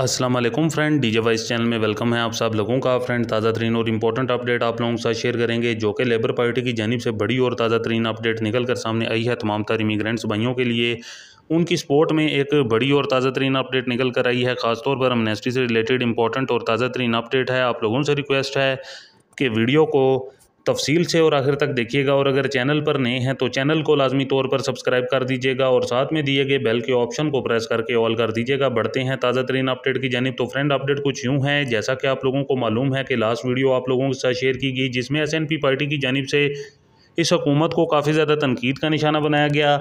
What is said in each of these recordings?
अस्सलाम वालेकुम friend DJ vice channel में वेलकम है आप सब लोगों का फ्रेंड ताज़ा तरीन और इंपॉर्टेंट अपडेट आप लोगों के साथ शेयर करेंगे जो कि लेबर पार्टी की जानब से बड़ी और ताज़ा तरीन अपडेट निकल कर सामने आई है तमाम तर इमिग्रेंट्स भाइयों के लिए उनकी सपोर्ट में एक बड़ी और ताज़ा तरीन अपडेट निकल कर आई है ख़ासतौर पर हमनेस्टी से रिलेटेड इंपॉर्टेंट और ताज़ा तरीन अपडेट है आप लोगों से रिक्वेस्ट है कि वीडियो को तफसील से और आखिर तक देखिएगा और अगर चैनल पर नए हैं तो चैनल को लाजमी तौर पर सब्सक्राइब कर दीजिएगा और साथ में दिए गए बेल के ऑप्शन को प्रेस करके ऑल कर दीजिएगा बढ़ते हैं ताज़ा तरीन अपडेट की जानब तो फ्रेंड अपडेट कुछ यूँ है जैसा कि आप लोगों को मालूम है कि लास्ट वीडियो आप लोगों के साथ शेयर की गई जिसमें एस पार्टी की जानब से इस हकूमत को काफ़ी ज़्यादा तनकीद का निशाना बनाया गया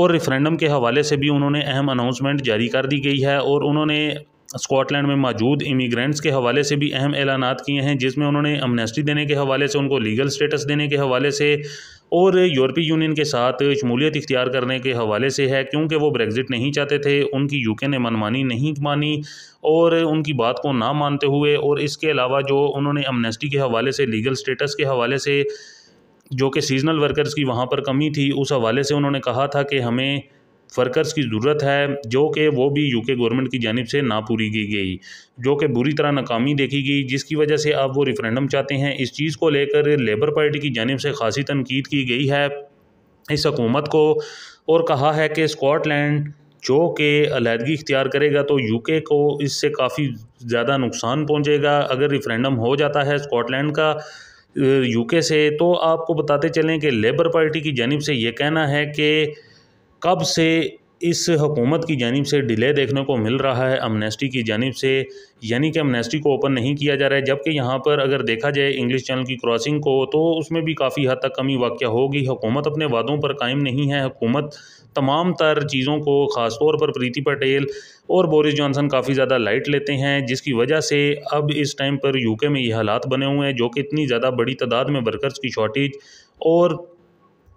और रेफरेंडम के हवाले से भी उन्होंने अहम अनाउंसमेंट जारी कर दी गई है और उन्होंने स्कॉटलैंड में मौजूद इमिग्रेंट्स के हवाले से भी अहम ऐलान किए हैं जिसमें उन्होंने अमनेस्टी देने के हवाले से उनको लीगल स्टेटस देने के हवाले से और यूरोपीय यूनियन के साथ शमूलियत इख्तियार करने के हवाले से है क्योंकि वो ब्रेग्ज़िट नहीं चाहते थे उनकी यूके ने मनमानी नहीं मानी और उनकी बात को ना मानते हुए और इसके अलावा जो उन्होंने अमनेस्टी के हवाले से लीगल स्टेटस के हवाले से जो कि सीजनल वर्कर्स की वहाँ पर कमी थी उस हवाले से उन्होंने कहा था कि हमें वर्कर्स की ज़रूरत है जो कि वो भी यूके गवर्नमेंट की जानब से ना पूरी की गई जो कि बुरी तरह नाकामी देखी गई जिसकी वजह से अब वो रेफरेंडम चाहते हैं इस चीज़ को लेकर लेबर पार्टी की जानब से खासी तनकीद की गई है इस हकूमत को और कहा है कि स्कॉटलैंड जो कि अलीहदगी इख्तियार करेगा तो यूके को इससे काफ़ी ज़्यादा नुकसान पहुँचेगा अगर रेफरेंडम हो जाता है स्कॉटलैंड का यूके से तो आपको बताते चलें कि लेबर पार्टी की जानब से ये कहना है कि कब से इस हुकूमत की जानब से डिले देखने को मिल रहा है अमनेस्टी की जानब से यानी कि अमनेस्टी को ओपन नहीं किया जा रहा है जबकि यहाँ पर अगर देखा जाए इंग्लिश चैनल की क्रॉसिंग को तो उसमें भी काफ़ी हद तक कमी वाक़ होगी हुकूमत अपने वादों पर कायम नहीं है हुकूमत तमाम तर चीज़ों को ख़ास तौर पर प्रीति पटेल और बोरिस जॉनसन काफ़ी ज़्यादा लाइट लेते हैं जिसकी वजह से अब इस टाइम पर यूके में ये हालात बने हुए हैं जो कि इतनी ज़्यादा बड़ी तादाद में वर्कर्स की शॉर्टेज और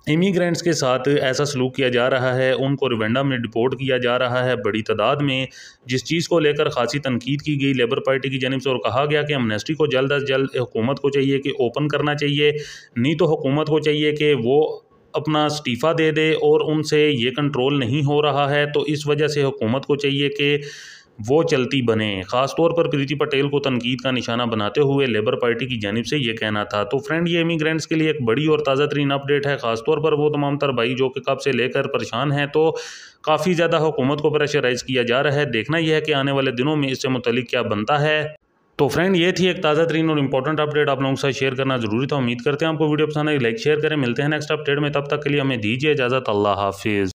इमीग्रेंट्स के साथ ऐसा सलूक किया जा रहा है उनको रिवेंडा में डिपोर्ट किया जा रहा है बड़ी तादाद में जिस चीज़ को लेकर खासी तनकीद की गई लेबर पार्टी की जानब से और कहा गया कि अमनेस्टी को जल्द अज जल्द हुकूमत को चाहिए कि ओपन करना चाहिए नहीं तो हुकूमत को चाहिए कि वो अपना इस्तीफ़ा दे दे और उनसे ये कंट्रोल नहीं हो रहा है तो इस वजह से हुकूमत को चाहिए कि वो चलती बने ख़ास तौर पर प्रीति पटेल को तनकीद का निशाना बनाते हुए लेबर पार्टी की जानब से ये कहना था तो फ्रेंड ये इमिग्रेंट्स के लिए एक बड़ी और ताज़ा तरीन अपडेट है ख़ासतौर पर वो तमाम तर भाई जो कि कब से लेकर परेशान हैं तो काफ़ी ज़्यादा हुकूमत को प्रेशराइज़ किया जा रहा है देखना यह है कि आने वाले दिनों में इससे मुतलिक क्या बनता है तो फ्रेंड ये थी एक ताज़ा तरीन और इंपॉर्टेंट अपडेट आप लोगों के साथ शेयर करना जरूरी था उम्मीद करते हैं आपको वीडियो पसंद आई लाइक शेयर करें मिलते हैं नेक्स्ट अपडेट में तब तक के लिए हमें दीजिए इजाज़त अल्लाह हाफिज़